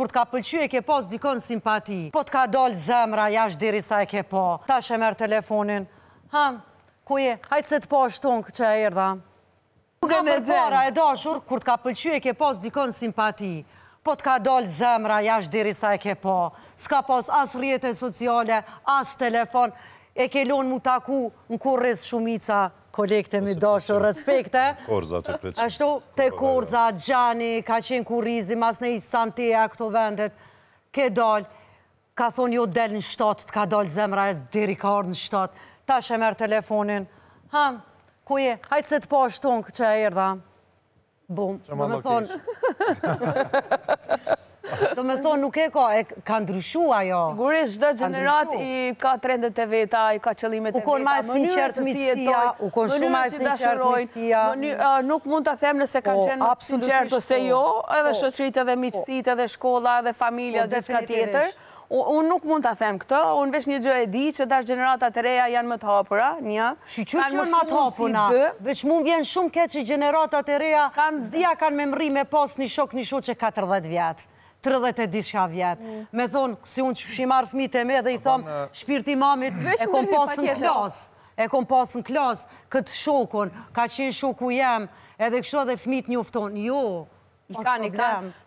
kur t'ka ka pëlqy e ke pos dikon simpati, po t'ka ka dollë zemra jash diri sa e ke po, ta e merë telefonin, ha, ku je, hajtë se të po është tonë kë që e erdha. Ku ga e dashur, kur t'ka ka pëlqy e ke pos dikon simpati, po t'ka ka dollë zemra jash diri sa e ke po, s'ka pos as e sociale, as telefon, e ke lonë mu taku në kur shumica kolekte mi dosho, respekte. Korza të preqin. Ashtu, te Korza, Gjani, ka qenë kurizi, mas ne i Santia, këto vendet, ke dal, ka thonë jo del në shtatë, të ka dal zemra e së diri ka orë në shtatë. Ta shë e merë telefonin. Ha, ku je? Hajtë se të po këtë që e erdha. Bum, dhe me thonë. Do me thonë nuk e ka, e ka ndryshu ajo. Sigurisht, shdo gjenerat i ka trendet e veta, i ka qëlimet e veta. U konë majë sinqert mitësia, u konë shumë majë sinqert mitësia. Nuk mund të them nëse kanë po, qenë sinqert ose jo, po. edhe po. shëqrit, edhe mitësit, edhe shkolla, edhe familja, dhe shka tjetër. Unë nuk mund të them këto, unë vesh një gjë e di që dash gjeneratat e reja janë më të hapura, një. Shqyqë që më të hapuna, vesh mund vjen shumë ke që gjeneratat e reja zdia kanë me mri me pas një shok një shok që 40 vjetë tërëdhet e disha vjetë. Mm. Me thonë, si unë që shimarë fmitë e me dhe i thomë, shpirti mamit e kom pasë në klasë, e kom pasë në klasë, këtë shokun, ka qenë shoku jemë, edhe kështu edhe fmitë njoftonë, jo, i ka një problemë.